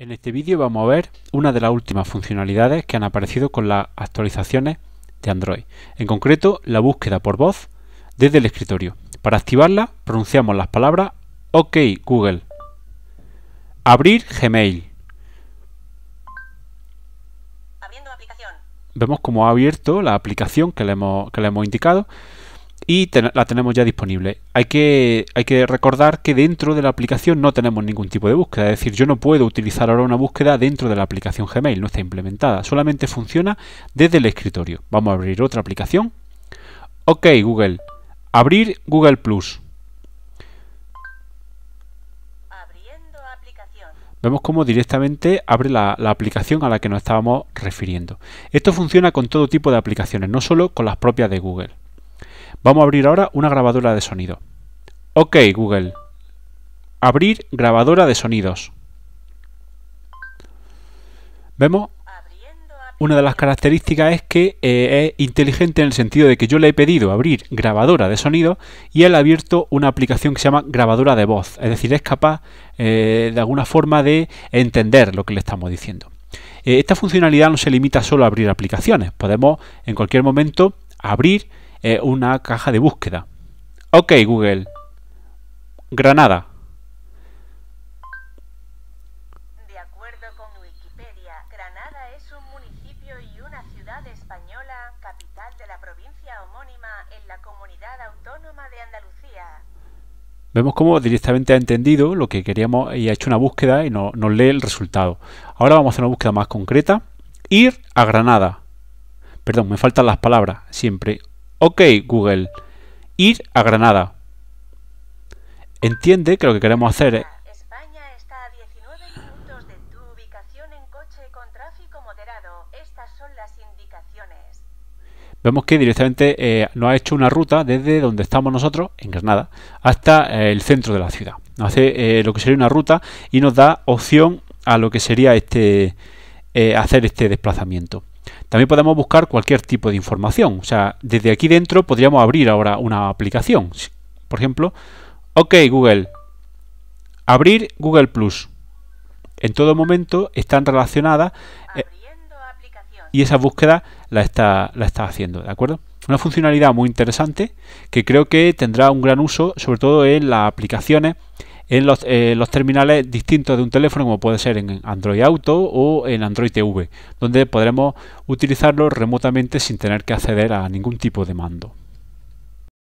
En este vídeo vamos a ver una de las últimas funcionalidades que han aparecido con las actualizaciones de Android, en concreto la búsqueda por voz desde el escritorio. Para activarla pronunciamos las palabras OK Google, abrir Gmail. Abriendo Vemos cómo ha abierto la aplicación que le hemos indicado y la tenemos ya disponible. Hay que, hay que recordar que dentro de la aplicación no tenemos ningún tipo de búsqueda, es decir, yo no puedo utilizar ahora una búsqueda dentro de la aplicación Gmail, no está implementada, solamente funciona desde el escritorio. Vamos a abrir otra aplicación. Ok, Google. Abrir Google Plus. vemos cómo directamente abre la, la, aplicación a la que nos estábamos refiriendo. Esto funciona con todo tipo de aplicaciones, no solo con las propias de Google. Vamos a abrir ahora una grabadora de sonido. Ok, Google. Abrir grabadora de sonidos. Vemos una de las características es que eh, es inteligente en el sentido de que yo le he pedido abrir grabadora de sonido y él ha abierto una aplicación que se llama grabadora de voz. Es decir, es capaz eh, de alguna forma de entender lo que le estamos diciendo. Eh, esta funcionalidad no se limita solo a abrir aplicaciones. Podemos en cualquier momento abrir eh, una caja de búsqueda. Ok, Google. Granada. Wikipedia, Granada es un municipio y una ciudad española, capital de la provincia homónima en la comunidad autónoma de Andalucía. Vemos cómo directamente ha entendido lo que queríamos y ha hecho una búsqueda y no, nos lee el resultado. Ahora vamos a hacer una búsqueda más concreta. Ir a Granada. Perdón, me faltan las palabras siempre. Ok, Google, ir a Granada. Entiende que lo que queremos hacer es... España está a 19 minutos de tu ubicación en coche con tráfico moderado. Estas son las indicaciones. Vemos que directamente eh, nos ha hecho una ruta desde donde estamos nosotros, en Granada, hasta eh, el centro de la ciudad. Hace eh, lo que sería una ruta y nos da opción a lo que sería este hacer este desplazamiento. También podemos buscar cualquier tipo de información. O sea, desde aquí dentro podríamos abrir ahora una aplicación. Por ejemplo, OK Google, abrir Google Plus. En todo momento están relacionadas eh, y esa búsqueda la está, la está haciendo, ¿de acuerdo? Una funcionalidad muy interesante que creo que tendrá un gran uso, sobre todo en las aplicaciones en eh, los, terminales distintos de un teléfono, como puede ser en Android Auto o en Android TV, donde podremos utilizarlo remotamente sin tener que acceder a ningún tipo de mando.